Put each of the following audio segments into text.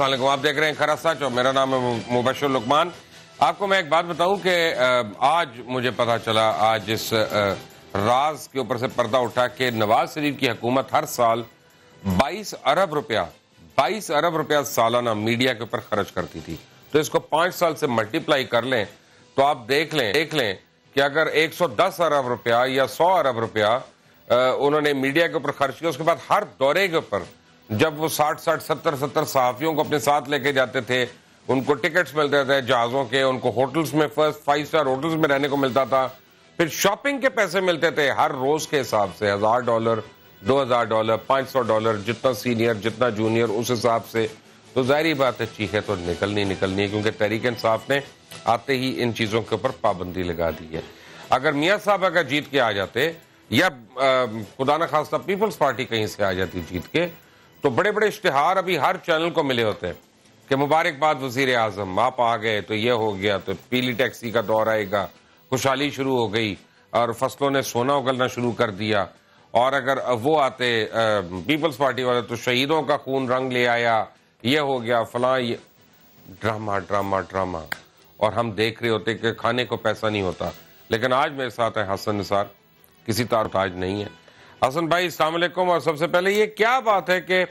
असलम आप देख रहे हैं खरा सच और मेरा नाम है मुबशर लुकमान आपको मैं एक बात बताऊं कि आज मुझे पता चला आज इस राज के ऊपर से पर्दा उठा के नवाज शरीफ की हुकूमत हर साल 22 अरब रुपया 22 अरब रुपया सालाना मीडिया के ऊपर खर्च करती थी तो इसको पाँच साल से मल्टीप्लाई कर लें तो आप देख लें देख लें कि अगर 110 अरब रुपया या 100 अरब रुपया उन्होंने मीडिया के ऊपर खर्च किया उसके बाद हर दौरे के ऊपर जब वो साठ साठ सत्तर सत्तर सहाफ़ियों को अपने साथ लेके जाते थे उनको टिकट्स मिलते थे जहाज़ों के उनको होटल्स में फर्स्ट फाइव स्टार होटल्स में रहने को मिलता था फिर शॉपिंग के पैसे मिलते थे हर रोज़ के हिसाब से हज़ार डॉलर दो हज़ार डॉलर पाँच सौ डॉलर जितना सीनियर जितना जूनियर उस हिसाब से तो जाहिर बात है चीखें तो निकलनी निकलनी है क्योंकि तहरीक इंसाफ ने आते ही इन चीज़ों के ऊपर पाबंदी लगा दी है अगर मियाँ साहब अगर जीत के आ जाते या खुदा न खासा पीपल्स पार्टी कहीं से आ जाती जीत के तो बड़े बड़े इश्तहार अभी हर चैनल को मिले होते हैं कि मुबारकबाद वजीर आजम आप आ गए तो ये हो गया तो पीली टैक्सी का दौर आएगा खुशहाली शुरू हो गई और फसलों ने सोना उगलना शुरू कर दिया और अगर वो आते पीपल्स पार्टी वाले तो शहीदों का खून रंग ले आया ये हो गया फला ये ड्रामा ड्रामा ड्रामा और हम देख रहे होते कि खाने को पैसा नहीं होता लेकिन आज मेरे साथ है हसन निसार किसी तार आज नहीं है हसन भाई अलैक्म और सबसे पहले ये क्या बात है कि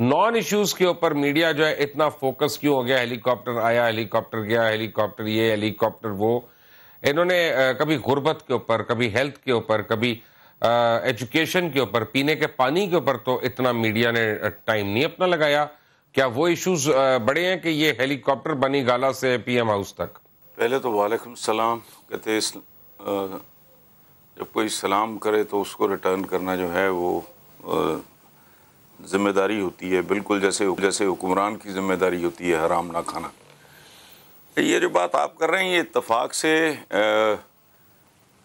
नॉन इश्यूज के ऊपर मीडिया जो है इतना फोकस क्यों हो गया हेलीकॉप्टर आया हेलीकॉप्टर गया हेलीकॉप्टर ये हेलीकॉप्टर वो इन्होंने कभी गुर्बत के ऊपर कभी हेल्थ के ऊपर कभी एजुकेशन के ऊपर पीने के पानी के ऊपर तो इतना मीडिया ने टाइम नहीं अपना लगाया क्या वो इश्यूज बड़े हैं कि ये हेलीकॉप्टर बनी गाला से पीएम हाउस तक पहले तो वालेकुम सलाम कहते जब कोई सलाम करे तो उसको रिटर्न करना जो है वो ज़िम्मेदारी होती है बिल्कुल जैसे जैसे हुक्मरान की ज़िम्मेदारी होती है हराम ना खाना ये जो बात आप कर रहे हैं ये इतफाक़ से आ,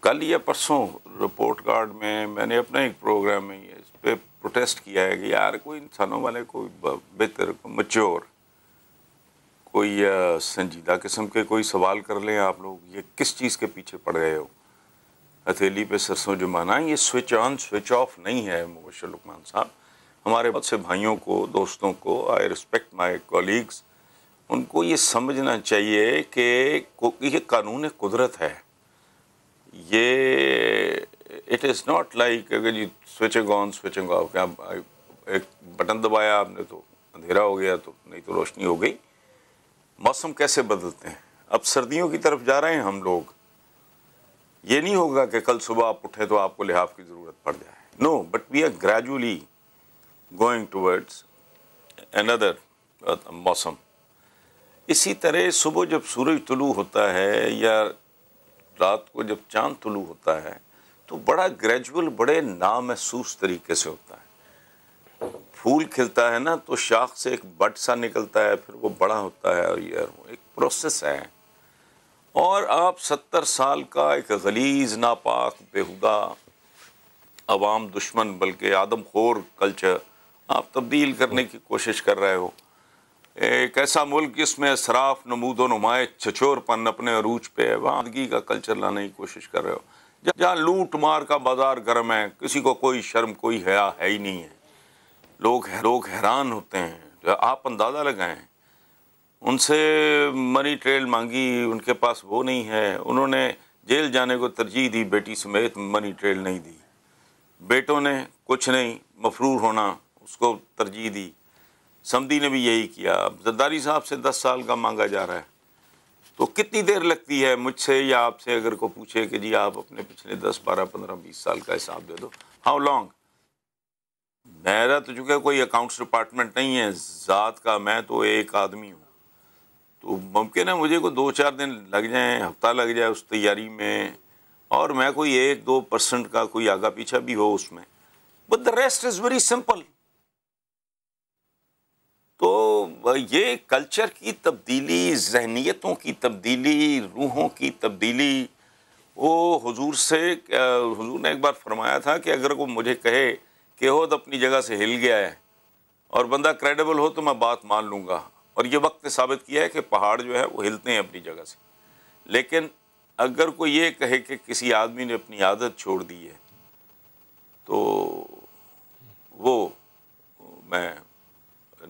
कल या परसों रिपोर्ट कार्ड में मैंने अपने एक प्रोग्राम में इस पर प्रोटेस्ट किया है कि यार कोई इंसानों वाले कोई बेहतर मच्योर कोई संजीदा किस्म के कोई सवाल कर लें आप लोग ये किस चीज़ के पीछे पड़ गए हो हथेली पे सरसों जमाना ये स्विच ऑन स्विच ऑफ नहीं है मुबशर लुकमान साहब हमारे बहुत से भाइयों को दोस्तों को आई रिस्पेक्ट माई कॉलीग्स उनको ये समझना चाहिए कि ये कानून कुदरत है ये इट इज़ नॉट लाइक अगर जी स्विच ऑन स्विच ऑफ क्या एक बटन दबाया आपने तो अंधेरा हो गया तो नहीं तो रोशनी हो गई मौसम कैसे बदलते हैं अब सर्दियों की तरफ जा रहे हैं हम लोग ये नहीं होगा कि कल सुबह आप उठे तो आपको लिहाफ की ज़रूरत पड़ जाए no but we are gradually going towards another मौसम इसी तरह सुबह जब सूरज तुलू होता है या रात को जब चांद तुलू होता है तो बड़ा ग्रेजुअल बड़े नामहसूस तरीके से होता है फूल खिलता है ना तो शाख से एक बट सा निकलता है फिर वो बड़ा होता है और ये एक प्रोसेस है और आप सत्तर साल का एक गलीज नापाक बेहुदा आवाम दुश्मन बल्कि आदम खोर कल्चर आप तब्दील करने की कोशिश कर रहे हो एक ऐसा मुल्क जिसमें शराफ नमूद नुमाए छछोरपन अपने अरूज पे है वादगी का कल्चर लाने की कोशिश कर रहे हो जहाँ लूट मार का बाजार गर्म है किसी को कोई शर्म कोई हया है ही नहीं है लोग लोग हैरान होते हैं आप अंदाज़ा लगाएं उनसे मनी ट्रेल मांगी उनके पास वो नहीं है उन्होंने जेल जाने को तरजीह दी बेटी समेत मनी ट्रेल नहीं दी बेटों ने कुछ नहीं मफरूर होना उसको तरजीह दी समी ने भी यही किया अब जद्दारी साहब से दस साल का मांगा जा रहा है तो कितनी देर लगती है मुझसे या आपसे अगर को पूछे कि जी आप अपने पिछले दस बारह पंद्रह बीस साल का हिसाब दे दो हाउ लॉन्ग मेरा तो चूँकि कोई अकाउंट्स डिपार्टमेंट नहीं है ज़ात का मैं तो एक आदमी हूँ तो मुमकिन है मुझे को दो चार दिन लग जाए हफ्ता लग जाए उस तैयारी में और मैं कोई एक दो परसेंट का कोई आगा पीछा भी हो उसमें but the rest is very simple तो ये कल्चर की तब्दीली जहनीतों की तब्दीली रूहों की तब्दीली वो हुजूर से हुजूर ने एक बार फरमाया था कि अगर वो मुझे कहे कि हो तो अपनी जगह से हिल गया है और बंदा क्रेडिबल हो तो मैं बात मान लूँगा और ये वक्त ने साबित किया है कि पहाड़ जो है वो हिलते हैं अपनी जगह से लेकिन अगर कोई ये कहे कि किसी आदमी ने अपनी आदत छोड़ दी है तो वो मैं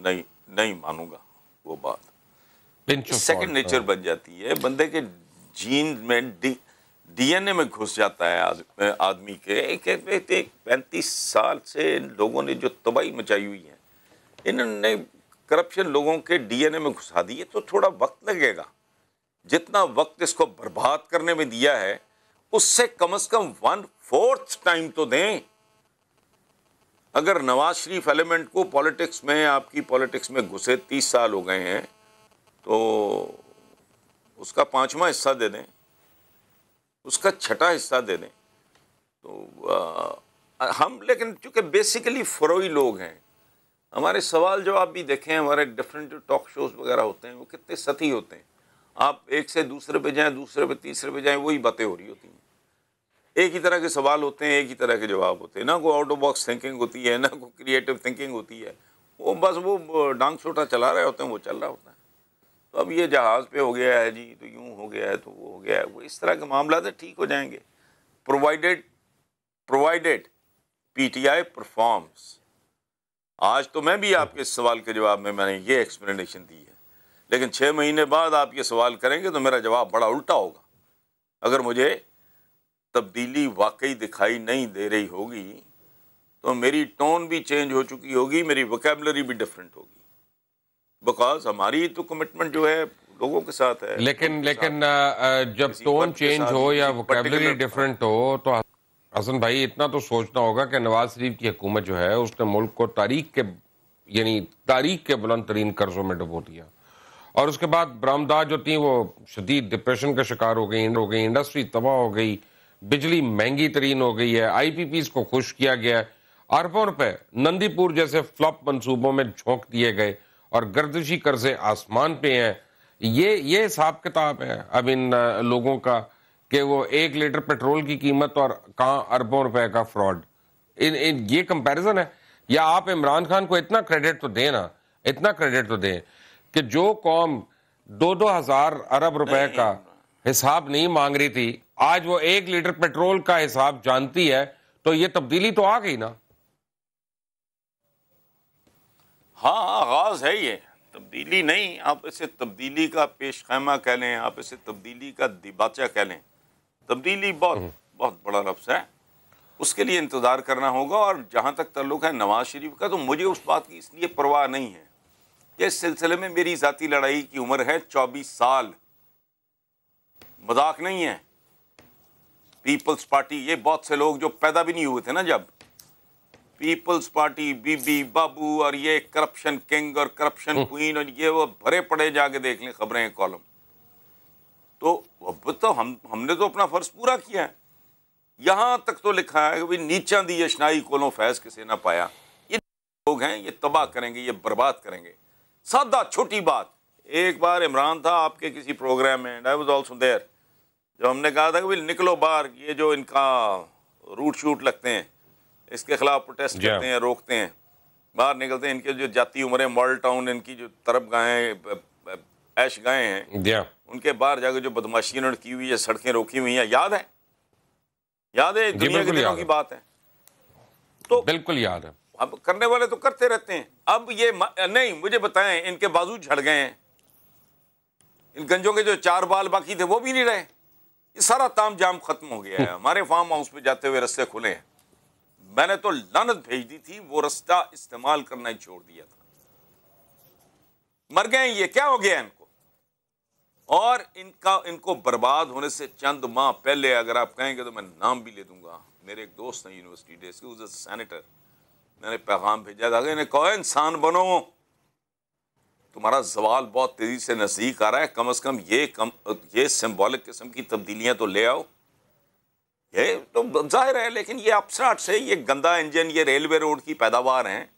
नहीं नहीं मानूंगा वो बात सेकंड नेचर हाँ। बन जाती है बंदे के जीन में डी डीएनए में घुस जाता है आदमी के एक पैंतीस साल से इन लोगों ने जो तबाही मचाई हुई है इन्होंने करप्शन लोगों के डीएनए में घुसा दिए तो थोड़ा वक्त लगेगा जितना वक्त इसको बर्बाद करने में दिया है उससे कम से कम वन फोर्थ टाइम तो दें अगर नवाज शरीफ एलिमेंट को पॉलिटिक्स में आपकी पॉलिटिक्स में घुसे तीस साल हो गए हैं तो उसका पांचवा हिस्सा दे दें उसका छठा हिस्सा दे दें तो आ, हम लेकिन चूंकि बेसिकली फ्रोई लोग हैं हमारे सवाल जो आप भी देखें हमारे डिफरेंट टॉक शोज वगैरह होते हैं वो कितने सती होते हैं आप एक से दूसरे पे जाएं दूसरे पे तीसरे पे जाएं वही बातें हो रही होती हैं एक ही तरह के सवाल होते हैं एक ही तरह के जवाब होते हैं ना कोई आउट ऑफ बॉक्स थिंकिंग होती है ना कोई क्रिएटिव थिंकिंग होती है वो बस वो डांग छोटा चला रहे होते हैं वो चल रहा होता है तो अब ये जहाज़ पर हो गया है जी तो यूँ हो गया है तो वो हो गया है वो इस तरह के मामला से तो ठीक हो जाएंगे provided provided P I performs आज तो मैं भी आपके इस सवाल के जवाब में मैंने ये एक्सप्लेनेशन दी है लेकिन छः महीने बाद आप ये सवाल करेंगे तो मेरा जवाब बड़ा उल्टा होगा अगर मुझे तब्दीली वाकई दिखाई नहीं दे रही होगी तो मेरी टोन भी चेंज हो चुकी होगी मेरी वोकेबलरी भी डिफरेंट होगी बिकॉज हमारी तो कमिटमेंट जो है लोगों के साथ है लेकिन लेकिन जब टोन चेंज हो या वोकेबलरी डिफरेंट हो तो हसन भाई इतना तो सोचना होगा कि नवाज शरीफ की हुकूमत जो है उसने मुल्क को तारीख के यानी तारीख के बुलंद तरीन कर्जों में डुबो दिया और उसके बाद बरामदा जो थी वो शदीद डिप्रेशन का शिकार हो गई हो गई इंडस्ट्री तबाह हो गई बिजली महंगी तरीन हो गई है आई पी पी को खुश किया गया है अरबों रुपए नंदीपुर जैसे फ्लॉप मनसूबों में झोंक दिए गए और गर्दिशी कर्जे आसमान पे हैं ये ये हिसाब किताब है अब इन लोगों का कि वो एक लीटर पेट्रोल की कीमत और कहाँ अरबों रुपए का फ्रॉड इन इन ये कंपैरिजन है या आप इमरान खान को इतना क्रेडिट तो दें ना इतना क्रेडिट तो दें कि जो कौम दो दो हजार अरब रुपए का हिसाब नहीं मांग रही थी आज वो एक लीटर पेट्रोल का हिसाब जानती है तो ये तब्दीली तो आ गई ना हाँ, हाँ आगाज है ये तब्दीली नहीं आप इसे तब्दीली का पेश खैमा कह लें आप इसे तब्दीली का दिबाचा कह लें तब्दीली बहुत हम्म। बहुत बड़ा लफ्स है उसके लिए इंतज़ार करना होगा और जहाँ तक तल्लुक है नवाज शरीफ का तो मुझे उस बात की इसलिए परवाह नहीं है कि इस सिलसिले में मेरी ज़ाती लड़ाई की उम्र है चौबीस साल मजाक नहीं है पीपल्स पार्टी ये बहुत से लोग जो पैदा भी नहीं हुए थे ना जब पीपल्स पार्टी बीबी बाबू और ये करप्शन किंग और करप्शन हम्म। क्वीन और ये वो भरे पड़े जाके देख लें खबरें कॉलम तो अब तो हम हमने तो अपना फ़र्ज पूरा किया है यहाँ तक तो लिखा है कि भाई नीचा दी यशनाई कोलों फैज़ किसे ना पाया ये लोग हैं ये तबाह करेंगे ये बर्बाद करेंगे सादा छोटी बात एक बार इमरान था आपके किसी प्रोग्राम में आई वॉज ऑल्सो देयर जब हमने कहा था कि भाई निकलो बाहर ये जो इनका रूट शूट लगते हैं इसके खिलाफ प्रोटेस्ट करते हैं रोकते हैं बाहर निकलते हैं इनके जो जाती है मॉडल टाउन इनकी जो तरफ गाहें ऐश गए हैं उनके बाहर जाकर जो बदमाशी उन्होंने की हुई है सड़कें रोकी हुई हैं याद है याद है दुनिया के दिनों की बात है तो बिल्कुल याद है अब करने वाले तो करते रहते हैं अब ये नहीं मुझे बताएं इनके बाजू झड़ गए हैं इन गंजों के जो चार बाल बाकी थे वो भी नहीं रहे ये सारा ताम जाम खत्म हो गया है हमारे फार्म हाउस पे जाते हुए रस्ते खुले हैं मैंने तो लानत भेज दी थी वो रास्ता इस्तेमाल करना ही छोड़ दिया था मर गए ये क्या हो गया इनको और इनका इनको बर्बाद होने से चंद माह पहले अगर आप कहेंगे तो मैं नाम भी ले दूंगा मेरे एक दोस्त हैं यूनिवर्सिटी डे के उस सैनिटर मैंने पैगाम भेजा था इन्हें कहो इंसान बनो तुम्हारा जवाल बहुत तेज़ी से नज़दीक आ रहा है कम अज़ कम ये कम ये सिम्बॉलिक किस्म की तब्दीलियाँ तो ले आओ ये तो जाहिर है लेकिन ये अपसाट से ये गंदा इंजन ये रेलवे रोड की पैदावार हैं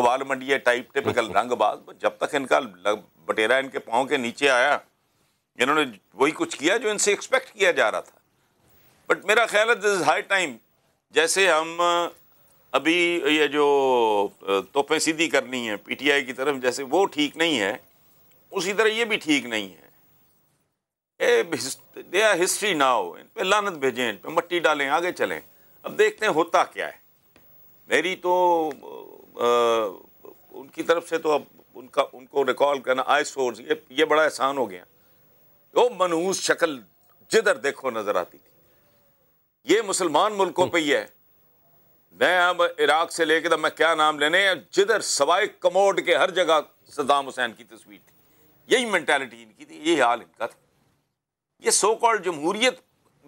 ग्वाल मंडी टाइप टिपिकल रंग बाग जब तक इनका बटेरा इनके पाँव के नीचे आया इन्होंने वही कुछ किया जो इनसे एक्सपेक्ट किया जा रहा था बट मेरा ख्याल है दिस हाई टाइम जैसे हम अभी ये जो तोपें सीधी करनी है पीटीआई की तरफ जैसे वो ठीक नहीं है उसी तरह ये भी ठीक नहीं है ए दे आर हिस्ट्री हो इन पर लानत भेजें इन पर मट्टी डालें आगे चलें अब देखते हैं होता क्या है मेरी तो आ, उनकी तरफ से तो अब उनका उनको रिकॉल करना आई सोर्स ये ये बड़ा आसान हो गया वो मनहूस शक्ल जिधर देखो नजर आती थी ये मुसलमान मुल्कों पे ही है मैं अब इराक से लेके तो मैं क्या नाम लेने जिधर सवाए कमोड के हर जगह सद्दाम हुसैन की तस्वीर थी यही मैंटेलिटी इनकी थी यही हाल इनका था ये सो कॉल्ड जमहूरियत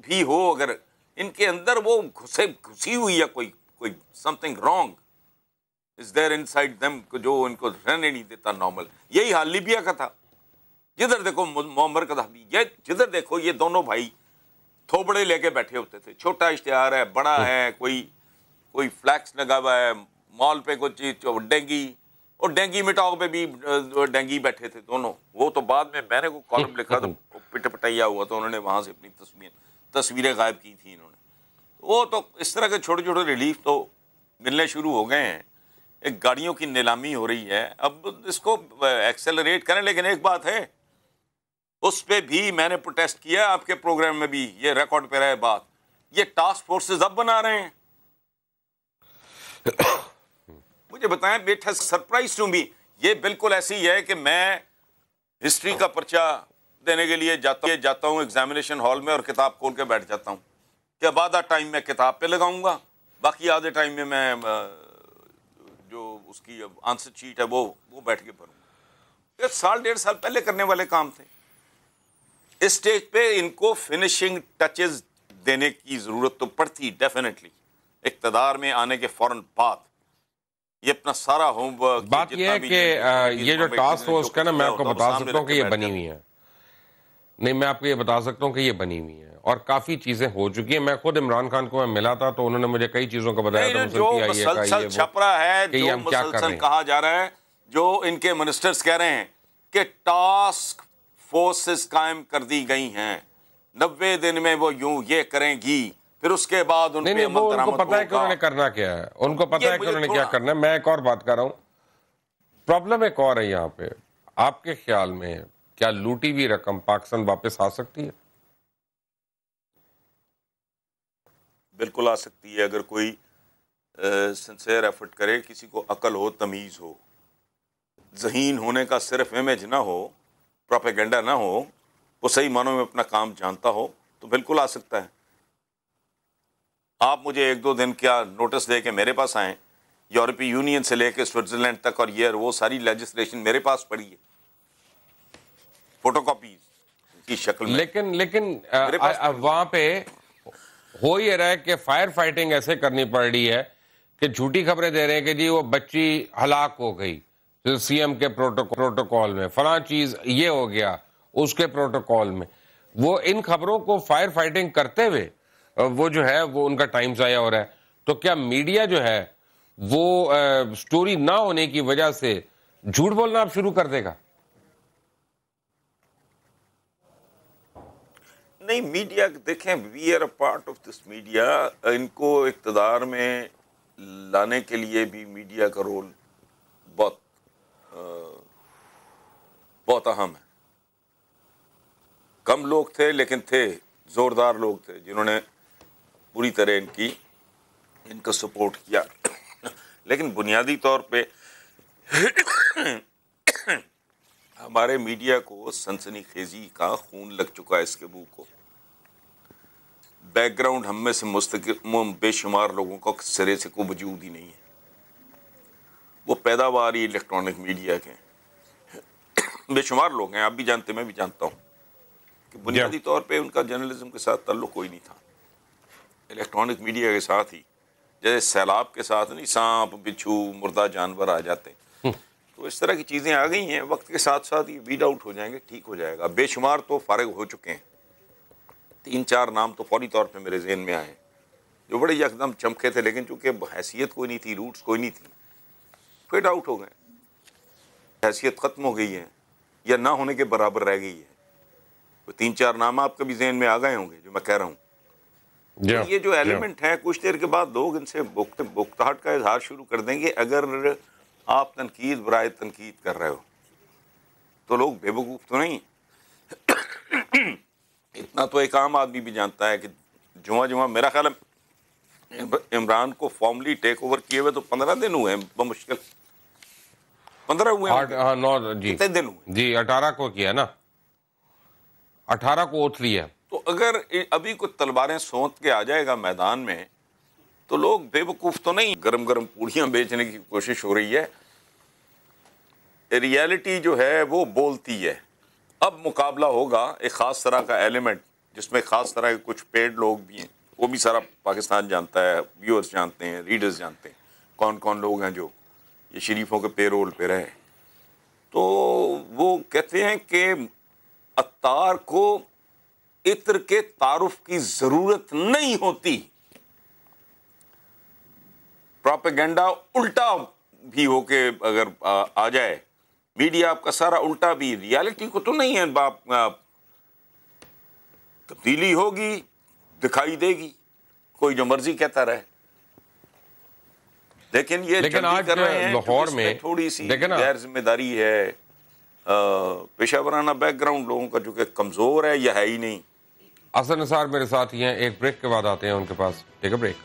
भी हो अगर इनके अंदर वो घुसे घुसी हुई है कोई कोई something wrong is there inside them जो इनको रहने नहीं देता नॉर्मल यही हाल लिबिया का था जिधर देखो मोहम्मद कदाबी ये जिधर देखो ये दोनों भाई थोबड़े लेके बैठे होते थे छोटा इश्तहार है बड़ा हम्म। है कोई कोई फ्लैक्स लगा हुआ है मॉल पे कोई चीज डेंगी और डेंगी मिटाओ पे भी डेंगी बैठे थे दोनों वो तो बाद में मैंने को कॉलम हम्म। लिखा तो हम्म। पटैया हुआ तो उन्होंने वहाँ से अपनी तस्वीर तस्वीरें गायब की थी इन्होंने वो तो इस तरह के छोटे छोटे रिलीफ तो मिलने शुरू हो गए हैं एक गाड़ियों की नीलामी हो रही है अब इसको एक्सेलरेट करें लेकिन एक बात है उस पर भी मैंने प्रोटेस्ट किया है आपके प्रोग्राम में भी ये रिकॉर्ड पे रहे बात ये टास्क फोर्सेज अब बना रहे हैं मुझे बताएं बेटा सरप्राइज टू मी ये बिल्कुल ऐसी है कि मैं हिस्ट्री का पर्चा देने के लिए जाता जाता हूँ एग्जामिनेशन हॉल में और किताब खोल के बैठ जाता हूँ कि अब आधा टाइम मैं किताब पे लगाऊंगा बाकी आधे टाइम में मैं जो उसकी आंसर शीट है वो वो बैठ के भरूँगा साल डेढ़ साल पहले करने वाले काम थे स्टेज पे इनको फिनिशिंग टचेस देने की ज़रूरत तो पड़ती डेफिनेटली इकतदार में आने के फौरन बाद ये अपना सारा होमवर्क बात ये है कि ये जो टास्क फोर्स का ना मैं आपको बता सकता हूँ कि ये बनी हुई है नहीं मैं आपको ये बता सकता हूँ कि ये बनी हुई है और काफी चीजें हो चुकी हैं मैं खुद इमरान खान को मैं मिला था तो उन्होंने मुझे कई चीजों का बताया था जो मुसलसल छप रहा है जो मुसलसल कहा जा रहा है जो इनके मिनिस्टर्स कह रहे हैं कि टास्क फोर्सेस कायम कर दी गई हैं नब्बे दिन में वो यूं ये करेंगी फिर उसके बाद उन नहीं, नहीं, उनको पता है कि उन्होंने करना क्या है उनको पता है कि उन्होंने क्या करना है मैं एक और बात कर रहा हूँ प्रॉब्लम एक और है यहाँ पे आपके ख्याल में क्या लूटी हुई रकम पाकिस्तान वापस आ सकती है बिल्कुल आ सकती है अगर कोई सिंसेयर एफर्ट करे किसी को अकल हो तमीज़ हो जहीन होने का सिर्फ इमेज ना हो प्रोपेगेंडा ना हो वो सही मानों में अपना काम जानता हो तो बिल्कुल आ सकता है आप मुझे एक दो दिन क्या नोटिस दे के मेरे पास आएँ यूरोपीय यूनियन से लेकर स्विट्ज़रलैंड तक और ये वो सारी लेजिस्लेशन मेरे पास पड़ी है फोटो की शक्ल में लेकिन लेकिन वहाँ पे हो ही रहा है कि फायर फाइटिंग ऐसे करनी पड़ रही है कि झूठी खबरें दे रहे हैं कि जी वो बच्ची हलाक हो गई सीएम के प्रोटोकॉल में फला चीज ये हो गया उसके प्रोटोकॉल में वो इन खबरों को फायर फाइटिंग करते हुए वो जो है वो उनका टाइम जाया हो रहा है तो क्या मीडिया जो है वो आ, स्टोरी ना होने की वजह से झूठ बोलना आप शुरू कर देगा नहीं मीडिया देखें we are a part of this media इनको इकतदार में लाने के लिए भी मीडिया का रोल बहुत बहुत अहम है कम लोग थे लेकिन थे ज़ोरदार लोग थे जिन्होंने पूरी तरह इनकी इनका सपोर्ट किया लेकिन बुनियादी तौर पे हमारे मीडिया को सनसनी खेजी का खून लग चुका है इसके मुँह को बैकग्राउंड हम में से मुस्तक बेशुमार लोगों का सिरे से कोई वजूद ही नहीं है वो पैदावार ही इलेक्ट्रॉनिक मीडिया के बेशुमार लोग हैं आप भी जानते मैं भी जानता हूँ कि बुनियादी तौर पे उनका जर्नलिज्म के साथ तल्लुक कोई नहीं था इलेक्ट्रॉनिक मीडिया के साथ ही जैसे सैलाब के साथ नहीं सांप बिच्छू मुर्दा जानवर आ जाते हैं हम्म। तो इस तरह की चीज़ें आ गई हैं वक्त के साथ साथ ये वीड आउट हो जाएंगे ठीक हो जाएगा बेशुमार तो फारग हो चुके हैं तीन चार नाम तो फौरी तौर पर मेरे जहन में आए जो बड़े यकदम चमके थे लेकिन चूँकि हैसियत कोई नहीं थी रूट्स कोई नहीं थी फेड आउट हो गए हैसियत ख़त्म हो गई है या ना होने के बराबर रह गई है तो तीन चार नाम आपके भी जहन में आ गए होंगे जो मैं कह रहा हूँ तो ये जो एलिमेंट हैं कुछ देर के बाद लोग इनसे बुखताहट का इजहार शुरू कर देंगे अगर आप तनकीद बर तनकीद कर रहे हो तो लोग बेवकूफ़ तो नहीं इतना तो एक आम आदमी भी जानता है कि जुआ जुआ मेरा ख्याल है इमरान को फॉर्मली टेक ओवर किए हुए तो पंद्रह दिन हुए हैं मुश्किल पंद्रह हुए हाँ, नौ जी कितने दिन हुए जी अठारह को किया ना अठारह को ओथ लिया तो अगर अभी कुछ तलवारें सोच के आ जाएगा मैदान में तो लोग बेवकूफ़ तो नहीं गरम गरम पूड़ियां बेचने की कोशिश हो रही है रियलिटी जो है वो बोलती है अब मुकाबला होगा एक ख़ास तरह का एलिमेंट जिसमें ख़ास तरह के कुछ पेड लोग भी हैं वो भी सारा पाकिस्तान जानता है व्यूअर्स जानते हैं रीडर्स जानते हैं कौन कौन लोग हैं जो ये शरीफों के पेरोल पे रहे तो वो कहते हैं कि अतार को इत्र के तारुफ की ज़रूरत नहीं होती प्रोपेगेंडा उल्टा भी हो के अगर आ, आ जाए मीडिया आपका सारा उल्टा भी रियलिटी को तो नहीं है बाप तब्दीली होगी दिखाई देगी कोई जो मर्जी कहता रहे लेकिन ये लेकिन आज कर रहे हैं लाहौर में थोड़ी सी गैर जिम्मेदारी है पेशा वराना बैकग्राउंड लोगों का जो कि कमजोर है या है ही नहीं असर निसार मेरे साथ ही हैं एक ब्रेक के बाद आते हैं उनके पास take a break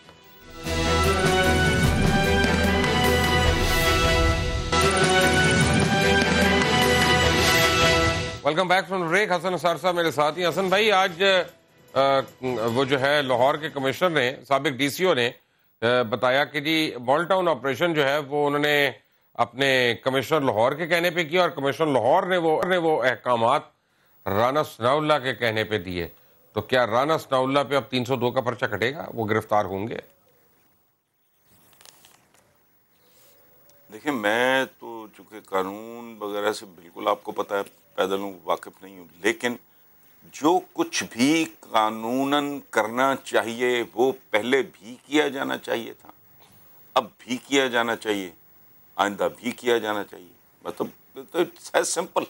welcome back from break Hassan Nisar साहब मेरे साथ ही हसन भाई आज वो जो है लाहौर के कमिश्नर ने सबक ओ ने बताया कि जी मॉल टाउन ऑपरेशन जो है वो उन्होंने अपने कमिश्नर लाहौर के कहने पे किया और कमिश्नर लाहौर ने वो ने वो अहकाम राना सनाउल्ला के कहने पे दिए तो क्या राना सनाउल्ला पे अब 302 का पर्चा कटेगा वो गिरफ्तार होंगे देखिए मैं तो चूंकि कानून वगैरह से बिल्कुल आपको पता है पैदल वाकिफ नहीं हूँ लेकिन जो कुछ भी कानूनन करना चाहिए वो पहले भी किया जाना चाहिए था अब भी किया जाना चाहिए आइंदा भी किया जाना चाहिए मतलब तो इट्स सिंपल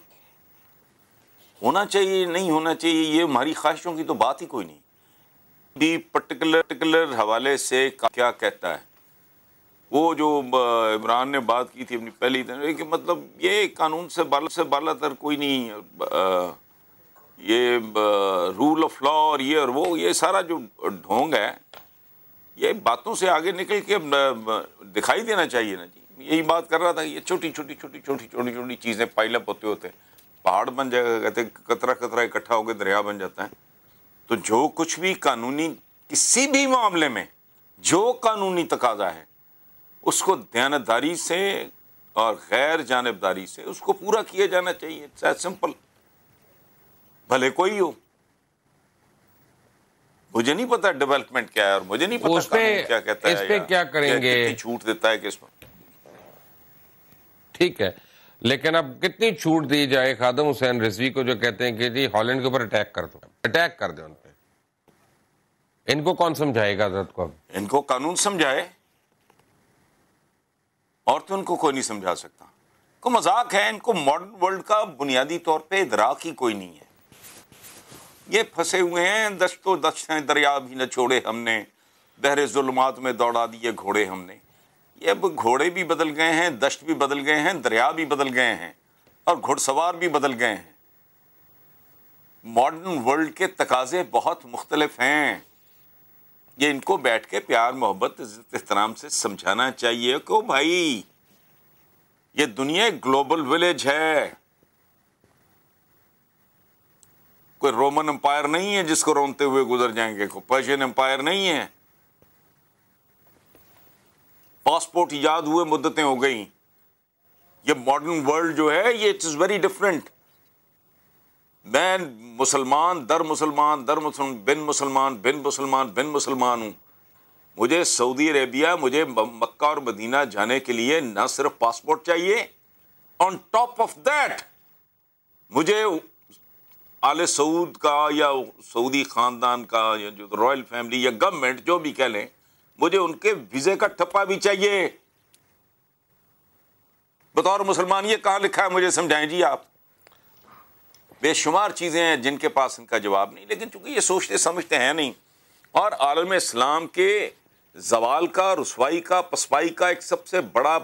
होना चाहिए नहीं होना चाहिए ये हमारी ख्वाहिशों की तो बात ही कोई नहीं भी पर्टिकुलर पर्टिकुलर हवाले से क्या कहता है वो जो इमरान ने बात की थी अपनी पहली कि मतलब ये कानून से बाल से बाला तर कोई नहीं आ, ये रूल ऑफ लॉ और ये और वो ये सारा जो ढोंग है ये बातों से आगे निकल के दिखाई देना चाहिए ना जी यही बात कर रहा था ये छोटी छोटी छोटी छोटी छोटी छोटी चीज़ें पाइलअप होते होते पहाड़ बन जाएगा कहते कतरा कतरा इकट्ठा होकर दरिया बन जाता है तो जो कुछ भी कानूनी किसी भी मामले में जो कानूनी तकाजा है उसको दयानदारी से और गैर जानबदारी से उसको पूरा किया जाना चाहिए सिंपल भले कोई हो मुझे नहीं पता डेवलपमेंट क्या है और मुझे नहीं पता पे, क्या कहता इस है पे क्या करेंगे छूट देता है किसमें ठीक है लेकिन अब कितनी छूट दी जाए खादम हुसैन रिजवी को जो कहते हैं कि जी हॉलैंड के ऊपर अटैक कर दो अटैक कर दो उनपे इनको कौन समझाएगा हजरत को अब इनको कानून समझाए और तो इनको कोई नहीं समझा सकता को मजाक है इनको मॉडर्न वर्ल्ड का बुनियादी तौर पे इधराक ही कोई नहीं है ये फंसे हुए हैं दस्तों दस्त हैं दरिया भी न छोड़े हमने दहरे जुलमात में दौड़ा दिए घोड़े हमने ये अब घोड़े भी बदल गए हैं दश्त भी बदल गए हैं दरिया भी बदल गए हैं और घुड़सवार भी बदल गए हैं मॉडर्न वर्ल्ड के तकाजे बहुत मुख्तलफ हैं ये इनको बैठ के प्यार मोहब्बत एहतराम से समझाना चाहिए को भाई ये दुनिया ग्लोबल विलेज है कोई रोमन एम्पायर नहीं है जिसको रोनते हुए गुजर जाएंगे कोई पर्शियन एम्पायर नहीं है पासपोर्ट याद हुए मुद्दतें हो गई ये मॉडर्न वर्ल्ड जो है ये इट्स वेरी डिफरेंट मैं मुसलमान दर मुसलमान दर मुसलमान बिन मुसलमान बिन मुसलमान बिन मुसलमान हूं मुझे सऊदी अरेबिया मुझे मक्का और मदीना जाने के लिए ना सिर्फ पासपोर्ट चाहिए ऑन टॉप ऑफ दैट मुझे आल सऊद का या सऊदी ख़ानदान का या जो रॉयल फैमिली या गवर्नमेंट जो भी कह लें मुझे उनके वीज़े का ठप्पा भी चाहिए बतौर मुसलमान ये कहाँ लिखा है मुझे समझाएं जी आप बेशुमार चीज़ें हैं जिनके पास इनका जवाब नहीं लेकिन चूंकि ये सोचते समझते हैं नहीं और आलम इस्लाम के जवाल का रसवाई का पसवाई का एक सबसे बड़ा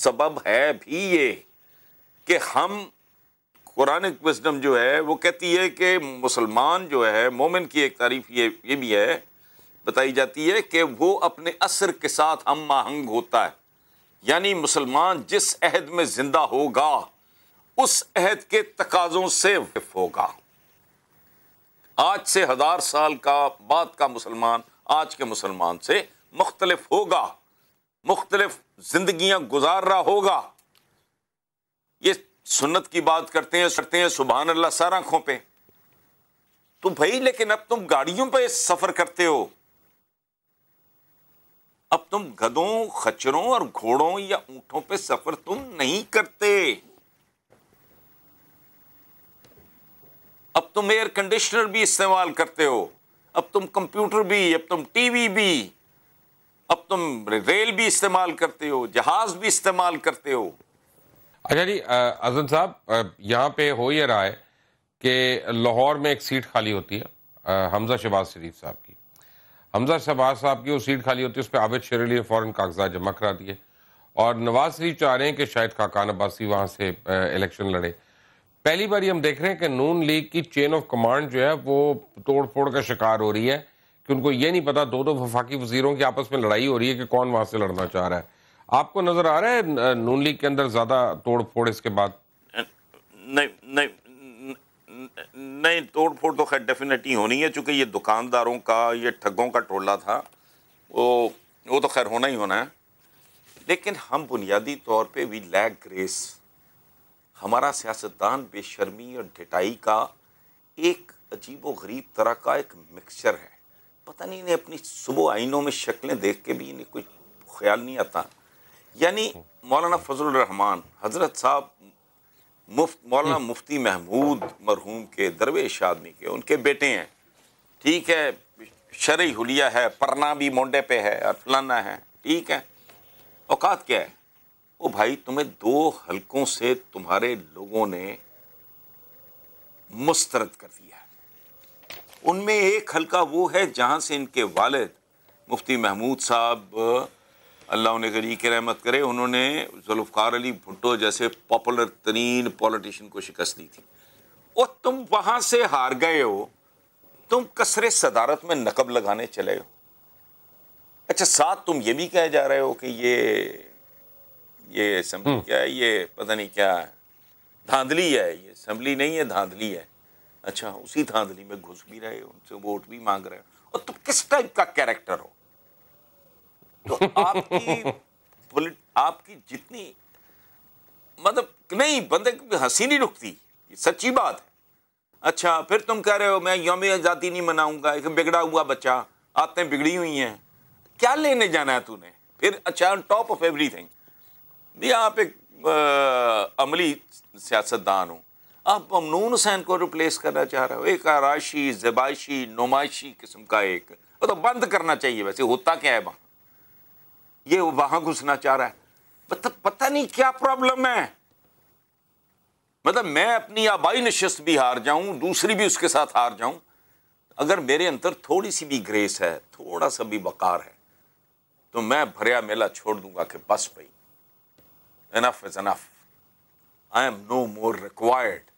सबब है भी ये कि हम कुरानिक विजडम जो है वो कहती है कि मुसलमान जो है मोमिन की एक तारीफ ये ये भी है बताई जाती है कि वो अपने असर के साथ हम आहंग होता है यानी मुसलमान जिस अहद में ज़िंदा होगा उस अहद के तकाज़ों से वाकिफ होगा आज से हज़ार साल का बाद का मुसलमान आज के मुसलमान से मुख्तलफ होगा मुख्तलफ ज़िंदियाँ गुजार रहा होगा ये सुन्नत की बात करते हैं करते हैं सुबह अल्लाह सर आंखों पर तो भाई लेकिन अब तुम गाड़ियों पर सफर करते हो अब तुम गदों खचरों और घोड़ों या ऊंटों पर सफर तुम नहीं करते अब तुम एयर कंडीशनर भी इस्तेमाल करते हो अब तुम कंप्यूटर भी अब तुम टीवी भी अब तुम रेल भी इस्तेमाल करते हो जहाज भी इस्तेमाल करते हो अच्छा जी अजन साहब यहाँ पे हो ये रहा है कि लाहौर में एक सीट खाली होती है हमजा शहबाज शरीफ साहब की हमजा शहबाज साहब की वो सीट खाली होती है उस पर आबिद शेर अली ने फ़ौर कागजात जमा करा दिए और नवाज शरीफ चाह रहे हैं कि शायद खाकान अब्बासी वहाँ से इलेक्शन लड़े पहली बार हम देख रहे हैं कि नून लीग की चेन ऑफ कमांड जो है वो तोड़ फोड़ का शिकार हो रही है कि उनको ये नहीं पता दो दो वफाकी वजीरों की आपस में लड़ाई हो रही है कि कौन वहाँ से लड़ना चाह रहा है आपको नजर आ रहा है नून लीग के अंदर ज्यादा तोड़ फोड़ इसके बाद नहीं नहीं नहीं तोड़ फोड़ तो खैर डेफिनेटली होनी है चूंकि ये दुकानदारों का ये ठगों का टोला था वो वो तो खैर होना ही होना है लेकिन हम बुनियादी तौर पे वी लैक ग्रेस हमारा सियासतदान बेशर्मी और ढिटाई का एक अजीब व गरीब तरह का एक मिक्सचर है पता नहीं इन्हें अपनी सुबह आइनों में शक्लें देख के भी इन्हें कोई ख्याल नहीं आता यानी मौलाना फजल रहमान हजरत साहब मुफ्त मौलाना हम्म। मुफ्ती महमूद मरहूम के दरवेश आदमी के उनके बेटे हैं ठीक है शर हुलिया है परना भी मोंडे पे है और फलाना है ठीक है औकात क्या है ओ भाई तुम्हें दो हलकों से तुम्हारे लोगों ने मुस्तरद कर दिया उनमें एक हलका वो है जहाँ से इनके वालद मुफ्ती महमूद साहब अल्लाह उन्हें के रहमत करे उन्होंने जुल्फ़ार अली भुट्टो जैसे पॉपुलर तरीन पॉलिटिशन को शिकस्त दी थी और तुम वहाँ से हार गए हो तुम कसरे सदारत में नकब लगाने चले हो अच्छा साथ तुम ये भी कहे जा रहे हो कि ये ये असम्बली हम्म। क्या है ये पता नहीं क्या है धांधली है ये असम्बली नहीं है धांधली है अच्छा उसी धांधली में घुस भी रहे हो उनसे वोट भी मांग रहे हो और तुम किस टाइप का कैरेक्टर हो तो आपकी आपकी जितनी मतलब नहीं बंदे की हंसी नहीं रुकती सच्ची बात है अच्छा फिर तुम कह रहे हो मैं यौम आज़ादी नहीं मनाऊंगा एक बिगड़ा हुआ बच्चा आते बिगड़ी हुई हैं क्या लेने जाना है तूने फिर अच्छा on top of everything भी आप एक आ, अमली सियासतदान हो आप ममनून हुसैन को रिप्लेस करना चाह रहे हो एक आराशी जबाइशी नुमाइशी किस्म का एक वो तो बंद करना चाहिए वैसे होता क्या है वहाँ ये वहां घुसना चाह रहा है मतलब पता नहीं क्या प्रॉब्लम है मतलब मैं अपनी आबाई नशस्त भी हार जाऊं दूसरी भी उसके साथ हार जाऊं अगर मेरे अंदर थोड़ी सी भी ग्रेस है थोड़ा सा भी बकार है तो मैं भरिया मेला छोड़ दूंगा कि बस भाई enough is enough I am no more required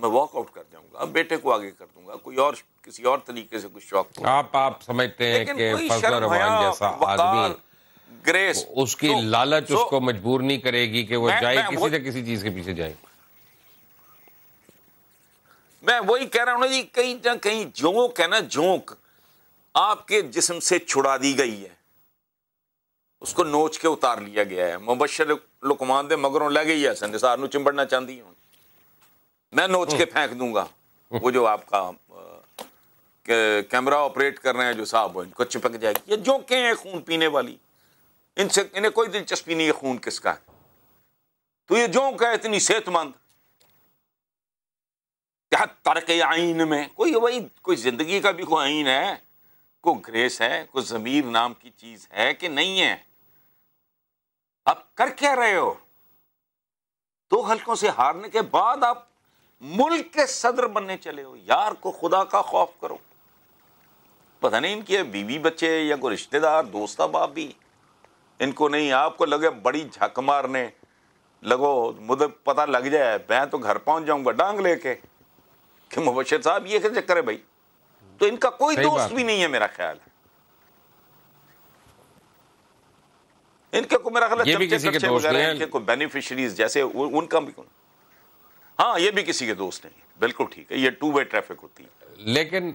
मैं वॉकआउट कर जाऊंगा अब बेटे को आगे कर दूंगा कोई और किसी और तरीके से कुछ शौक तो आप आप समझते हैं कि जैसा आदमी ग्रेस उसकी तो, लालच तो, उसको मजबूर नहीं करेगी कि वो मैं, जाए मैं, किसी न किसी चीज के पीछे जाए मैं वही कह रहा हूं ना जी कहीं ना कहीं जोंक है ना जोंक आपके जिसम से छुड़ा दी गई है उसको नोच के उतार लिया गया है मुबशर लुकमान दे मगरों लग गई है निसार चिंबड़ना चाहती हूँ मैं नोच के हम्म। फेंक दूंगा वो जो आपका कैमरा ऑपरेट कर रहे हैं जो साहब इनको चिपक जाएगी ये के हैं खून पीने वाली इनसे इन्हें कोई दिलचस्पी नहीं है खून किसका है तो ये जो है इतनी सेहतमंद क्या तर्क आइन में कोई वही कोई जिंदगी का भी कोई आइन है को ग्रेस है कोई जमीर नाम की चीज है कि नहीं है आप कर क्या रहे हो दो तो हल्कों से हारने के बाद आप मुल्क के सदर बनने चले हो यार को खुदा का खौफ करो पता नहीं इनके बीवी बच्चे या कोई रिश्तेदार दोस्ता बाप भी इनको नहीं आपको लगे बड़ी झक मारने लगो मुझे पता लग जाए मैं तो घर पहुंच जाऊंगा डांग लेके कि मुबशर साहब ये क्या चक्कर है भाई तो इनका कोई दोस्त भी नहीं है मेरा ख्याल है इनके को मेरा ख्याल है कोई बेनिफिशरीज जैसे उनका भी हाँ ये भी किसी के दोस्त नहीं है बिल्कुल ठीक है ये टू वे ट्रैफिक होती है लेकिन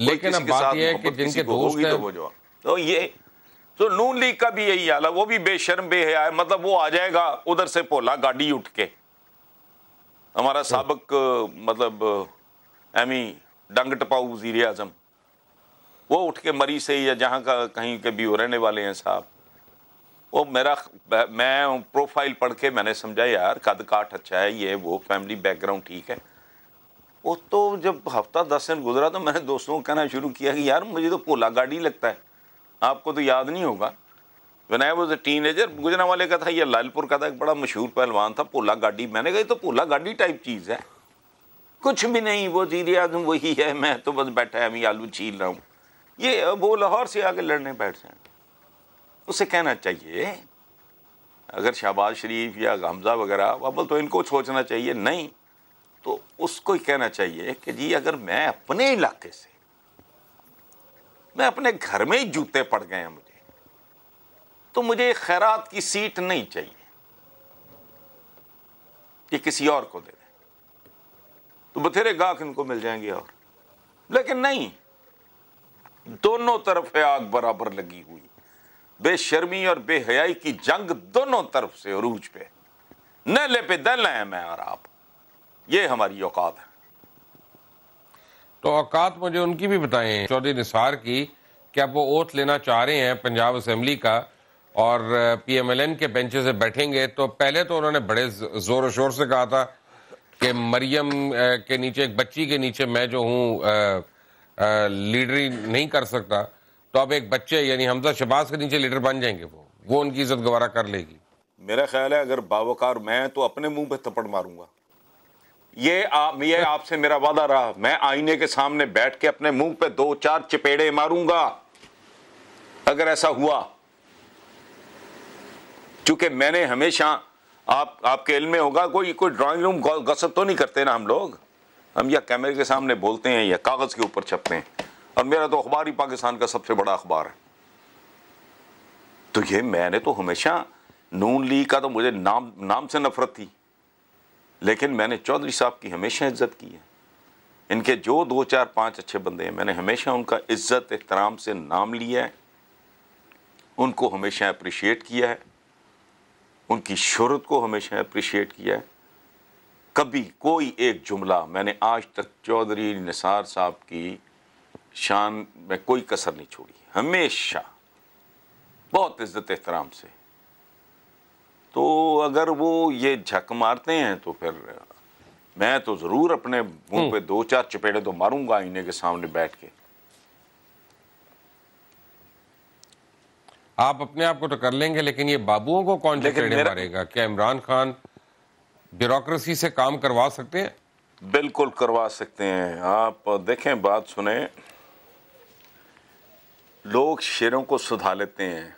लेकिन अब बात ये है कि जिनके दोस्त तो हैं तो वो तो ये तो नून लीग का भी यही हाल है वो भी बेशर्म बे है मतलब वो आ जाएगा उधर से पोला गाड़ी उठ के हमारा हम्म। सबक मतलब एमी डंग टपाऊ वजीर आजम वो उठ के मरी से या जहाँ का कहीं के भी रहने वाले हैं साहब वो मेरा मैं प्रोफाइल पढ़ के मैंने समझा यार कद काठ अच्छा है ये वो फैमिली बैकग्राउंड ठीक है वो तो जब हफ्ता दस दिन गुजरा तो मैंने दोस्तों को कहना शुरू किया कि यार मुझे तो पोला गाड़ी लगता है आपको तो याद नहीं होगा when I was a teenager गुजरा वाले का था या लालपुर का था एक बड़ा मशहूर पहलवान था पोला गाड़ी मैंने कही तो पोला गाड़ी टाइप चीज़ है कुछ भी नहीं वो जीरे आजम वही है मैं तो बस बैठा है मैं आलू छील रहा हूँ ये वो लाहौर से आके लड़ने बैठ जाए उसे कहना चाहिए अगर शहबाज शरीफ या हमजा वगैरह बबल तो इनको सोचना चाहिए नहीं तो उसको ही कहना चाहिए कि जी अगर मैं अपने इलाके से मैं अपने घर में ही जूते पड़ गए हैं मुझे तो मुझे खैरात की सीट नहीं चाहिए कि किसी और को दे दें तो बथेरे गाहक इनको मिल जाएंगे और लेकिन नहीं दोनों तरफ आग बराबर लगी हुई बेशर्मी और बेहयाई की जंग दोनों तरफ से अरूज पे ले पे दल है मैं और आप ये हमारी औकात है तो औकात मुझे उनकी भी बताएं चौधरी निसार की क्या वो ओथ लेना चाह रहे हैं पंजाब असम्बली का और पीएमएलएन के बेंचे से बैठेंगे तो पहले तो उन्होंने बड़े जोर शोर से कहा था कि मरियम के नीचे एक बच्ची के नीचे मैं जो हूँ लीडरी नहीं कर सकता तो अब एक बच्चे यानी हमजा शबाज के नीचे लीडर बन जाएंगे वो वो उनकी इज्जत गवारा कर लेगी मेरा ख्याल है अगर बावकार मैं तो अपने मुंह पे थप्पड़ मारूंगा ये आ, ये आपसे मेरा वादा रहा मैं आईने के सामने बैठ के अपने मुंह पे दो चार चिपेड़े मारूंगा अगर ऐसा हुआ चूंकि मैंने हमेशा आप आपके इल्म में होगा कोई कोई ड्राइंग रूम गसब तो नहीं करते ना हम लोग हम या कैमरे के सामने बोलते हैं या कागज़ के ऊपर छपते हैं और मेरा तो अखबार ही पाकिस्तान का सबसे बड़ा अखबार है तो ये मैंने तो हमेशा नून लीग का तो मुझे नाम नाम से नफरत थी लेकिन मैंने चौधरी साहब की हमेशा इज्जत की है इनके जो दो चार पांच अच्छे बंदे हैं मैंने हमेशा उनका इज्जत एहतराम से नाम लिया है उनको हमेशा अप्रिशिएट किया है उनकी शहरत को हमेशा अप्रिशिएट किया है कभी कोई एक जुमला मैंने आज तक चौधरी निसार साहब की शान में कोई कसर नहीं छोड़ी हमेशा बहुत इज़्ज़त एहतराम से तो अगर वो ये झक मारते हैं तो फिर मैं तो ज़रूर अपने मुंह हम्म। पे दो चार चपेड़े तो मारूंगा आईने के सामने बैठ के आप अपने आप को तो कर लेंगे लेकिन ये बाबुओं को कौन चपेटे मारेगा क्या इमरान खान ब्यूरोक्रेसी से काम करवा सकते हैं बिल्कुल करवा सकते हैं आप देखें बात सुने लोग शेरों को सुधा लेते हैं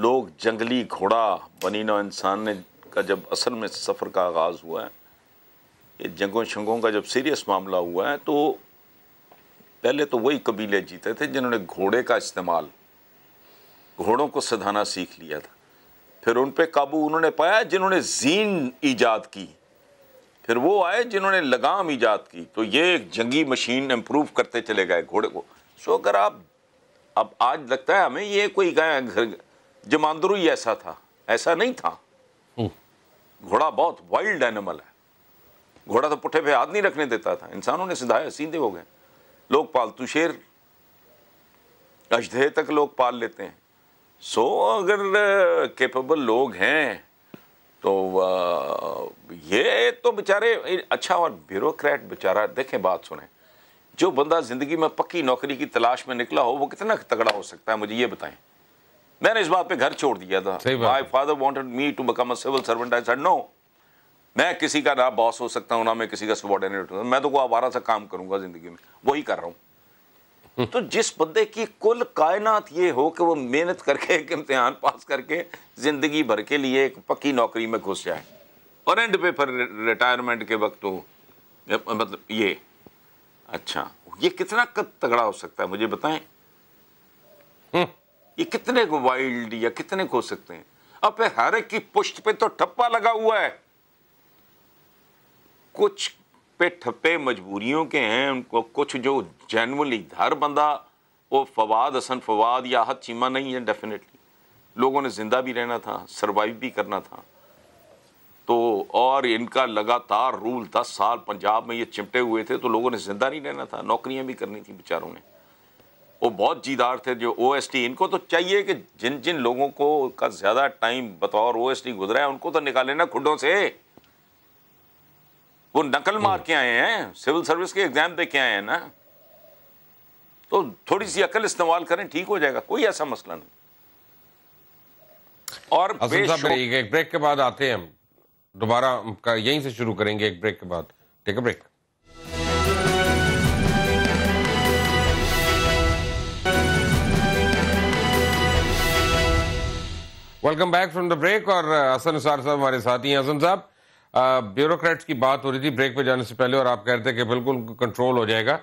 लोग जंगली घोड़ा बनी ना इंसान ने का जब असल में सफ़र का आगाज़ हुआ है ये जंगों शंगों का जब सीरियस मामला हुआ है तो पहले तो वही कबीले जीते थे जिन्होंने घोड़े का इस्तेमाल घोड़ों को सधाना सीख लिया था फिर उन पर काबू उन्होंने पाया जिन्होंने जीन ईजाद की फिर वो आए जिन्होंने लगाम ईजाद की तो ये एक जंगी मशीन इम्प्रूव करते चले गए घोड़े को सो अगर आप अब आज लगता है हमें ये कोई घर जमांदरू ही ऐसा था ऐसा नहीं था हम्म। घोड़ा बहुत वाइल्ड एनिमल है घोड़ा तो पुठे पे हाथ नहीं रखने देता था इंसानों ने सिधाया सीधे हो गए लोग पालतू शेर अजधे तक लोग पाल लेते हैं सो अगर केपेबल लोग हैं तो ये तो बेचारे अच्छा और ब्यूरोक्रेट बेचारा देखें बात सुने जो बंदा ज़िंदगी में पक्की नौकरी की तलाश में निकला हो वो कितना तगड़ा हो सकता है मुझे ये बताएं मैंने इस बात पे घर छोड़ दिया था my father wanted me to become civil servant I sir no मैं किसी का ना बॉस हो सकता हूँ ना मैं किसी का सबॉर्डिनेट हूँ मैं तो वो आवारा सा काम करूँगा ज़िंदगी में वही कर रहा हूँ तो जिस बंदे की कुल कायनात ये हो कि वो मेहनत करके एक इम्तहान पास करके ज़िंदगी भर के लिए एक पक्की नौकरी में घुस जाए और एंड पे फिर रिटायरमेंट के वक्त हो मतलब ये अच्छा ये कितना तगड़ा हो सकता है मुझे बताएं हम्म। ये कितने को वाइल्ड या कितने को हो सकते हैं अब हर एक की पुष्ट पे तो ठप्पा लगा हुआ है कुछ पे ठप्पे मजबूरियों के हैं उनको कुछ जो जेनवली हर बंदा वो फवाद हसन फवाद या हद चीमा नहीं है डेफिनेटली लोगों ने ज़िंदा भी रहना था सर्वाइव भी करना था तो और इनका लगातार रूल दस साल पंजाब में ये चिमटे हुए थे तो लोगों ने जिंदा नहीं रहना था नौकरियां भी करनी थी बेचारों ने वो बहुत जीदार थे जो ओ इनको तो चाहिए कि जिन जिन लोगों को का ज़्यादा टाइम बतौर ओ एस गुजरा है उनको तो निकाले ना खुडों से वो नकल हम्म। मार के आए हैं सिविल सर्विस के एग्ज़ाम दे के आए हैं ना तो थोड़ी सी अकल इस्तेमाल करें ठीक हो जाएगा कोई ऐसा मसला नहीं और एक, एक ब्रेक के बाद आते हैं हम दोबारा यहीं से शुरू करेंगे एक ब्रेक के बाद take a break welcome back from the break और uh, हसन सार साहब हमारे साथ ही हसन साहब ब्यूरोक्रेट्स uh, की बात हो रही थी ब्रेक पे जाने से पहले और आप कह रहे थे कि बिल्कुल कंट्रोल हो जाएगा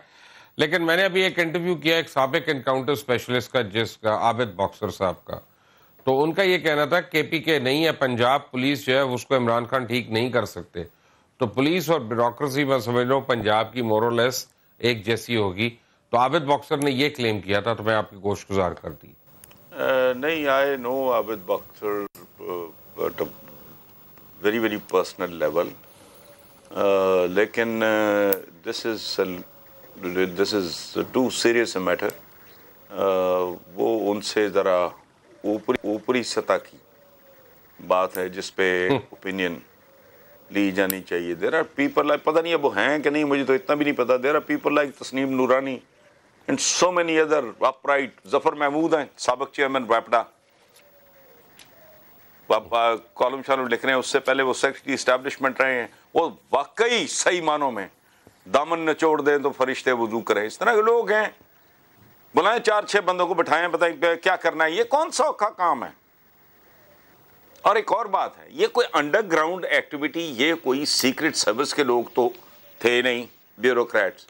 लेकिन मैंने अभी एक इंटरव्यू किया एक सबक इनकाउंटर स्पेशलिस्ट का जिसका आबिद बॉक्सर साहब का तो उनका ये कहना था पी के नहीं है पंजाब पुलिस जो है उसको इमरान खान ठीक नहीं कर सकते तो पुलिस और ब्यूरोसी मैं समझ रहा हूँ पंजाब की मोरलेस एक जैसी होगी तो आबिद बॉक्सर ने यह क्लेम किया था तो मैं आपकी कोश गुजार कर दी नहीं I know Abid Boxer very very personal level लेकिन this is this is too serious matter वो उनसे ज़रा ऊपरी ऊपरी सतह की बात है जिस पे ओपिनियन हम्म। ली जानी चाहिए देर आर पीपल लाइक पता नहीं अब वो हैं कि नहीं मुझे तो इतना भी नहीं पता there are people like Tasneem Noorani and so many other upright Zafar Mahmood हैं सबक चेयरमैन वापडा कॉलम शालम लिख रहे हैं उससे पहले वो सेक्स की इस्टेब्लिशमेंट रहे हैं वो वाकई सही मानों में दामन न छोड़ दें तो फरिश्ते वजू करें इस तरह के लोग हैं बुलाएं चार छह बंदों को बिठाएं बताएं क्या करना है ये कौन सा औखा काम है और एक और बात है ये कोई अंडरग्राउंड एक्टिविटी ये कोई सीक्रेट सर्विस के लोग तो थे नहीं ब्यूरोक्रेट्स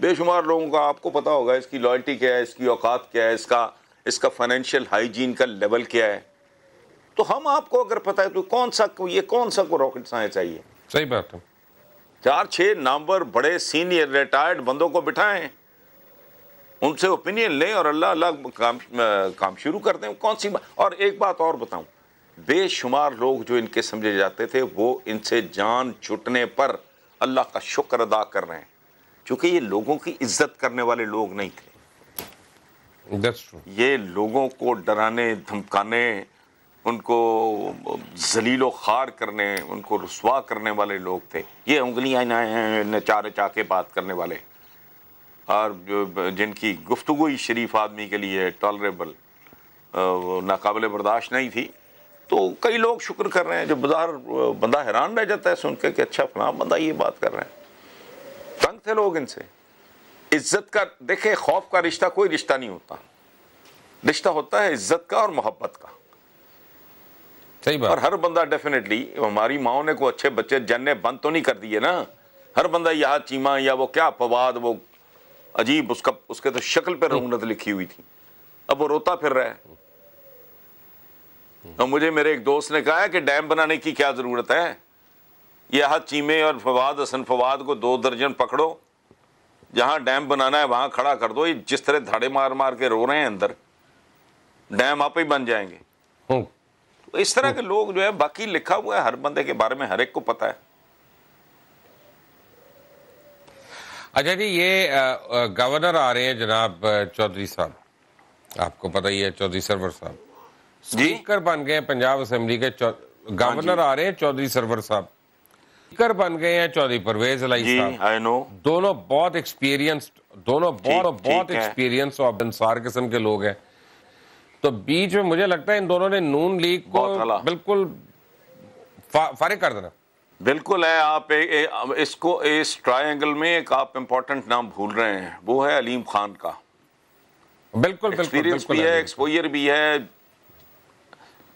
बेशुमार लोगों का आपको पता होगा इसकी लॉयल्टी क्या है इसकी औकात क्या है इसका इसका फाइनेंशियल हाइजीन का लेवल क्या है तो हम आपको अगर पता है तो कौन सा ये कौन सा को रॉकेट साइंस चाहिए सही बात है चार छः नंबर बड़े सीनियर रिटायर्ड बंदों को बिठाएं उनसे ओपिनियन लें और अल्लाह अल्लाह काम काम शुरू कर दें कौन सी बात और एक बात और बताऊं बेशुमार लोग जो इनके समझे जाते थे वो इनसे जान छुटने पर अल्लाह का शुक्र अदा कर रहे हैं क्योंकि ये लोगों की इज्जत करने वाले लोग नहीं थे ये लोगों को डराने धमकाने उनको जलीलो खार करने उनको रसवा करने वाले लोग थे ये उंगलियाँ नचा रचा के बात करने वाले और जिनकी गुफ्तु शरीफ आदमी के लिए टॉलरेबल नाकबले बर्दाश्त नहीं थी तो कई लोग शुक्र कर रहे हैं जो बाजार बंदा हैरान रह जाता है सुन के कि अच्छा फला बंदा ये बात कर रहे हैं तंग थे लोग इनसे इज्जत का देखे खौफ का रिश्ता कोई रिश्ता नहीं होता रिश्ता होता है इज्जत का और मोहब्बत का सही बात और हर बंदा डेफिनेटली हमारी माओ ने को अच्छे बच्चे जन्ने बंद तो नहीं कर दिए ना हर बंदा यहाँ चीमा या वो क्या अपवाद वो अजीब उसका उसके तो शक्ल पर रंगत लिखी हुई थी अब वो रोता फिर रहा है और मुझे मेरे एक दोस्त ने कहा है कि डैम बनाने की क्या ज़रूरत है यह चीमे और फवाद हसन फवाद को दो दर्जन पकड़ो जहां डैम बनाना है वहां खड़ा कर दो ये जिस तरह धाड़े मार मार के रो रहे हैं अंदर डैम आप ही बन जाएंगे हम्म। तो इस तरह के लोग जो है बाकी लिखा हुआ है हर बंदे के बारे में हर एक को पता है अच्छा जी ये गवर्नर आ रहे हैं जनाब चौधरी साहब आपको पता ही है चौधरी सरवर साहब स्पीकर बन गए पंजाब असेंबली के हाँ गवर्नर आ रहे हैं चौधरी सरवर साहब स्पीकर बन गए हैं चौधरी परवेज अलाई साहब दोनों बहुत एक्सपीरियंस्ड दोनों बहुत बहुत एक्सपीरियंस और अंसार किस्म के लोग हैं तो बीच में मुझे लगता है इन दोनों ने नून लीग को बिल्कुल फारिग कर देना बिल्कुल है आप ए, ए, इसको इस ट्रायंगल में एक आप इम्पोर्टेंट नाम भूल रहे हैं वो है अलीम खान का बिल्कुल एक्सपीरियंस भी है एक्सपोजर भी है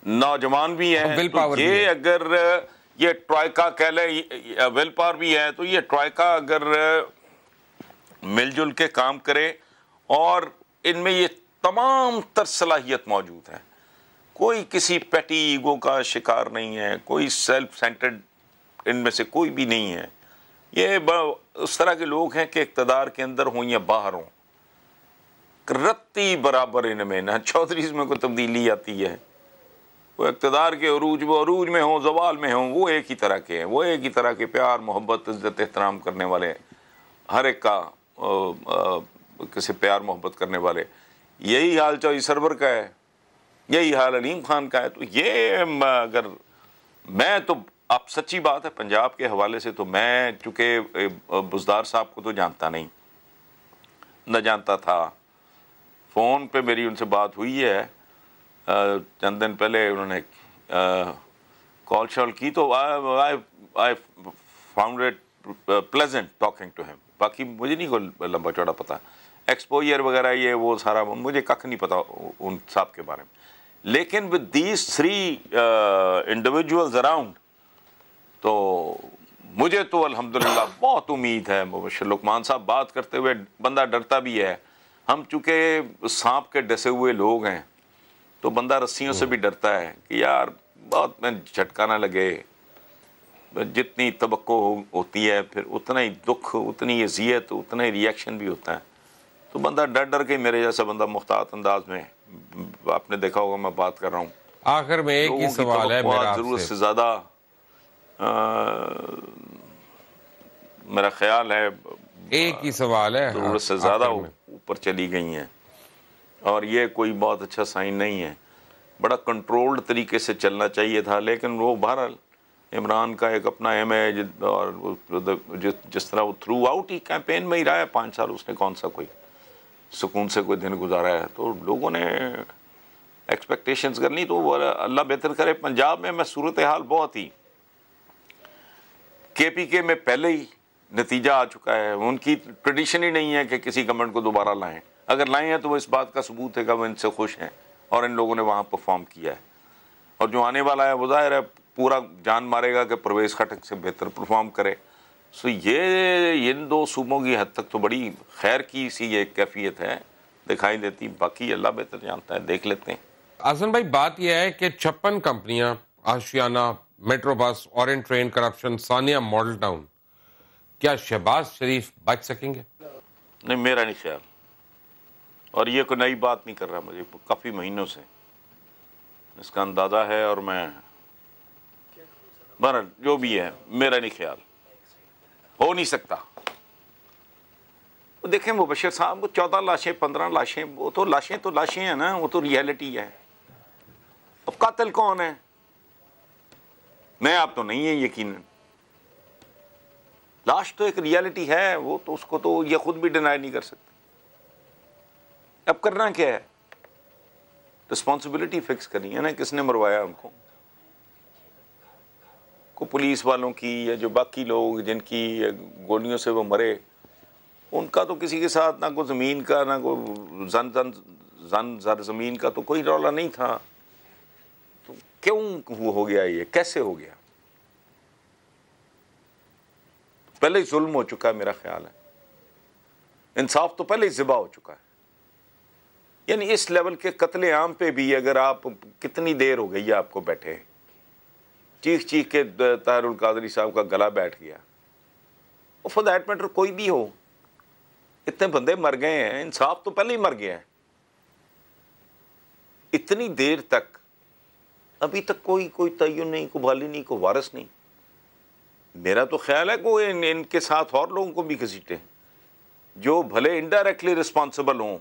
नौजवान भी है तो ये भी अगर ये ट्रायका कह लें विल पावर भी है तो ये ट्रायका अगर मिलजुल के काम करे और इनमें ये तमाम तर सलाहियत मौजूद है कोई किसी पेटी ईगो का शिकार नहीं है कोई सेल्फ सेंटर्ड इनमें से कोई भी नहीं है ये उस तरह के लोग हैं कि इकतदार के अंदर हों या बाहर हों रत्ती बराबर इनमें ना चौधरी इसमें कोई तब्दीली आती है वो इकतदार के अरूज वो अरूज में हों जवाल में हों वो एक ही तरह के हैं वो एक ही तरह के प्यार मोहब्बत इज़्ज़त एहतराम करने वाले हर एक का किसी प्यार मोहब्बत करने वाले यही हाल चौधरी सरवर का है यही हाल अलीम खान का है तो ये अगर मैं तो अब सच्ची बात है पंजाब के हवाले से तो मैं चूँकि बुजदार साहब को तो जानता नहीं न जानता था फ़ोन पे मेरी उनसे बात हुई है चंद दिन पहले उन्होंने कॉल शॉल की तो I I found it pleasant talking to him बाकी मुझे नहीं कोई लंबा चौड़ा पता एक्सपोजर वगैरह ये वो सारा मुझे कख नहीं पता उन साहब के बारे में लेकिन with these three individuals around तो मुझे तो अल्हम्दुलिल्लाह बहुत उम्मीद है मुबशर लुकमान साहब बात करते हुए बंदा डरता भी है हम चूँकि सांप के डसे हुए लोग हैं तो बंदा रस्सियों से भी डरता है कि यार बहुत मैं झटका ना लगे जितनी तबक्को हो, होती है फिर उतना ही दुख उतनी अजियत उतना ही रिएक्शन भी होता है तो बंदा डर डर के मेरे जैसा बंदा मुख्तात अंदाज में आपने देखा होगा मैं बात कर रहा हूँ आखिर में एक ही सवाल है ज़रूरत से ज़्यादा आ, मेरा ख्याल है एक ही सवाल है हाँ, से ज़्यादा ऊपर चली गई हैं और ये कोई बहुत अच्छा साइन नहीं है बड़ा कंट्रोल्ड तरीके से चलना चाहिए था लेकिन वो बहरहाल इमरान का एक अपना एम है और जिस तरह वो थ्रू आउट ही कैंपेन में ही रहा है पाँच साल उसने कौन सा कोई सुकून से कोई दिन गुजारा है तो लोगों ने एक्सपेक्टेशंस करनी तो अल्लाह बेहतर करे पंजाब में मैं सूरत हाल बहुत ही के पी के में पहले ही नतीजा आ चुका है उनकी ट्रेडिशन ही नहीं है कि किसी गवर्नमेंट को दोबारा लाएं अगर लाए हैं तो वो इस बात का सबूत है कि वो इनसे खुश हैं और इन लोगों ने वहाँ परफॉर्म किया है और जो आने वाला है वो जाहिर है पूरा जान मारेगा कि प्रवेश खटक से बेहतर परफॉर्म करे सो ये इन दो सूबों की हद तक तो बड़ी खैर की सी एक कैफियत है दिखाई देती बाकी अल्लाह बेहतर जानता है देख लेते हैं आसन भाई बात यह है कि छप्पन कंपनियाँ Ashiana metro bus in train corruption सानिया मॉडल टाउन क्या शहबाज शरीफ बच सकेंगे नहीं मेरा नहीं ख्याल और ये कोई नई बात नहीं कर रहा मुझे काफ़ी महीनों से इसका अंदाज़ा है और मैं बहर जो भी है मेरा नहीं ख्याल हो नहीं सकता वो देखें मुबशर साहब वो चौदह लाशें पंद्रह लाशें वो तो लाशें तो लाशें हैं ना वो तो रियलिटी है अब कातिल कौन है आप तो नहीं है यकीन लाश तो एक रियलिटी है वो तो उसको तो ये खुद भी डिनाई नहीं कर सकते अब करना क्या है रिस्पॉन्सिबिलिटी फिक्स करनी है ना किसने मरवाया उनको को पुलिस वालों की या जो बाकी लोग जिनकी गोलियों से वो मरे उनका तो किसी के साथ ना कोई ज़मीन का ना कोई जन जन जन जर ज़मीन का तो कोई रौला नहीं था क्यों हो गया ये कैसे हो गया पहले ही जुल्म हो चुका है मेरा ख्याल है इंसाफ तो पहले ही ज़िबा हो चुका है यानी इस लेवल के कत्ले आम पे भी अगर आप कितनी देर हो गई है आपको बैठे चीख चीख के तहरुल कादरी साहब का गला बैठ गया और फॉर दैट मैटर कोई भी हो इतने बंदे मर गए हैं इंसाफ तो पहले ही मर गया है इतनी देर तक अभी तक कोई कोई तयन नहीं को बाली नहीं को वारस नहीं मेरा तो ख्याल है कोई इन, इनके साथ और लोगों को भी घसीटे जो भले इनडायरेक्टली रिस्पॉन्सिबल हों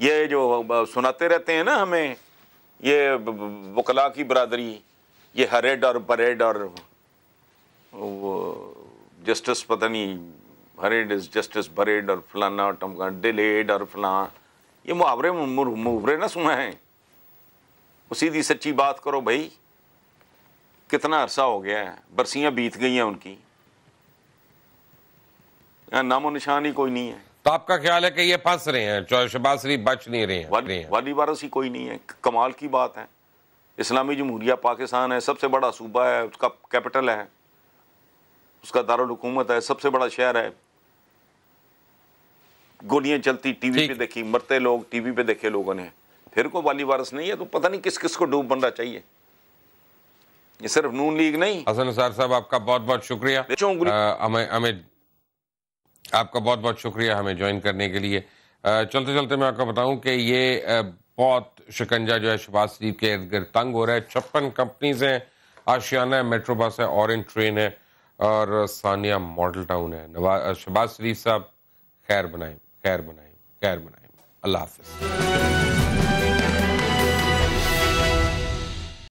ये जो सुनाते रहते हैं ना हमें ये वकला की बरदरी ये हरेड और परेड और वो जस्टिस पता नहीं हरेड इज जस्टिस बरेड और फलाना टमका डिलेड और फलाना ये मुहावरे मुहावरे ना सुना है वो सीधी सच्ची बात करो भाई कितना अरसा हो गया है बरसियाँ बीत गई हैं उनकी नामो निशान ही कोई नहीं है तो आपका ख्याल है कि ये फंस रहे हैं शहबाज शरीफ बच नहीं रहे हैं वाली, बारस ही कोई नहीं है कमाल की बात है इस्लामी जमहूरिया पाकिस्तान है सबसे बड़ा सूबा है उसका कैपिटल है उसका दारकूमत है सबसे बड़ा शहर है गोलियां चलती टीवी पे देखी मरते लोग टीवी पे देखे लोगों ने फिर कोई वाली वारस नहीं है तो पता नहीं किस किस को डूब बनना चाहिए ये सिर्फ नून लीग नहीं हसन साहब आपका बहुत बहुत शुक्रिया हमें हमें आपका बहुत बहुत शुक्रिया हमें ज्वाइन करने के लिए चलते चलते मैं आपको बताऊं कि ये बहुत शिकंजा जो है शबाज शरीफ के इर्द गिर्द तंग हो रहा है छप्पन कंपनीज हैं आशियाना है मेट्रो बस है ऑरेंज ट्रेन है और सानिया मॉडल टाउन है शबाज शरीफ साहब खैर बनाए खैर बनाए खैर बनाए अल्लाह हाफिज़